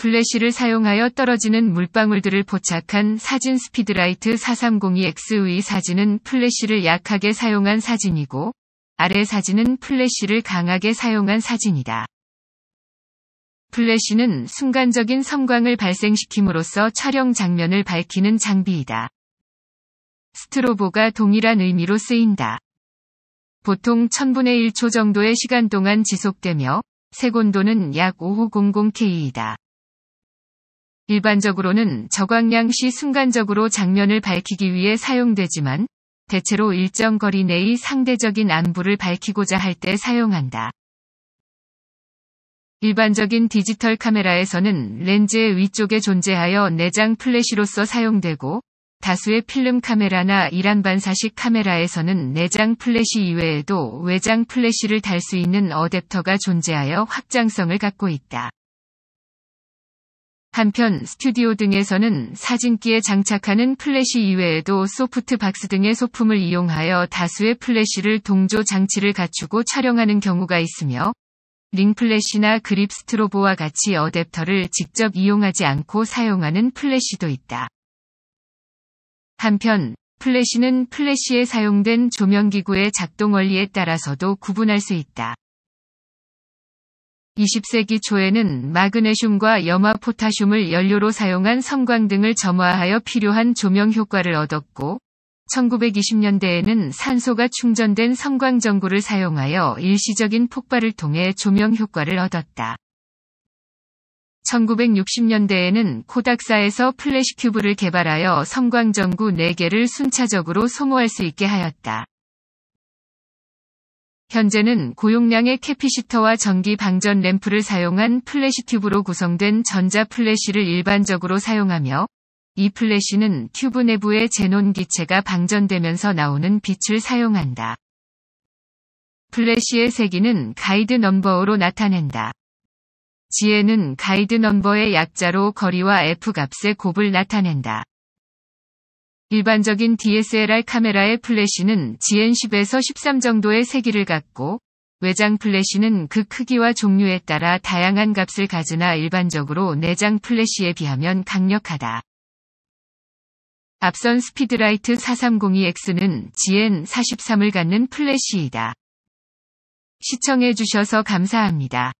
플래시를 사용하여 떨어지는 물방울들을 포착한 사진 스피드라이트 4302X의 사진은 플래시를 약하게 사용한 사진이고 아래 사진은 플래시를 강하게 사용한 사진이다. 플래시는 순간적인 섬광을 발생시킴으로써 촬영 장면을 밝히는 장비이다. 스트로보가 동일한 의미로 쓰인다. 보통 1000분의 1초 정도의 시간 동안 지속되며 색온도는 약 5500K이다. 일반적으로는 저광량시 순간적으로 장면을 밝히기 위해 사용되지만 대체로 일정 거리 내의 상대적인 안부를 밝히고자 할 때 사용한다. 일반적인 디지털 카메라에서는 렌즈의 위쪽에 존재하여 내장 플래시로서 사용되고 다수의 필름 카메라나 이란반사식 카메라에서는 내장 플래시 이외에도 외장 플래시를 달 수 있는 어댑터가 존재하여 확장성을 갖고 있다. 한편 스튜디오 등에서는 사진기에 장착하는 플래시 이외에도 소프트 박스 등의 소품을 이용하여 다수의 플래시를 동조 장치를 갖추고 촬영하는 경우가 있으며 링플래시나 그립 스트로보와 같이 어댑터를 직접 이용하지 않고 사용하는 플래시도 있다. 한편 플래시는 플래시에 사용된 조명기구의 작동 원리에 따라서도 구분할 수 있다. 20세기 초에는 마그네슘과 염화 포타슘을 연료로 사용한 섬광 등을 점화하여 필요한 조명 효과를 얻었고, 1920년대에는 산소가 충전된 섬광전구를 사용하여 일시적인 폭발을 통해 조명 효과를 얻었다. 1960년대에는 코닥사에서 플래시 큐브를 개발하여 섬광전구 4개를 순차적으로 소모할 수 있게 하였다. 현재는 고용량의 캐피시터와 전기 방전 램프를 사용한 플래시 튜브로 구성된 전자 플래시를 일반적으로 사용하며 이 플래시는 튜브 내부의 제논 기체가 방전되면서 나오는 빛을 사용한다. 플래시의 세기는 가이드 넘버로 나타낸다. 지에는 가이드 넘버의 약자로 거리와 F값의 곱을 나타낸다. 일반적인 DSLR 카메라의 플래시는 GN10에서 13 정도의 세기를 갖고 외장 플래시는 그 크기와 종류에 따라 다양한 값을 가지나 일반적으로 내장 플래시에 비하면 강력하다. 앞선 스피드라이트 4302X는 GN43을 갖는 플래시이다. 시청해주셔서 감사합니다.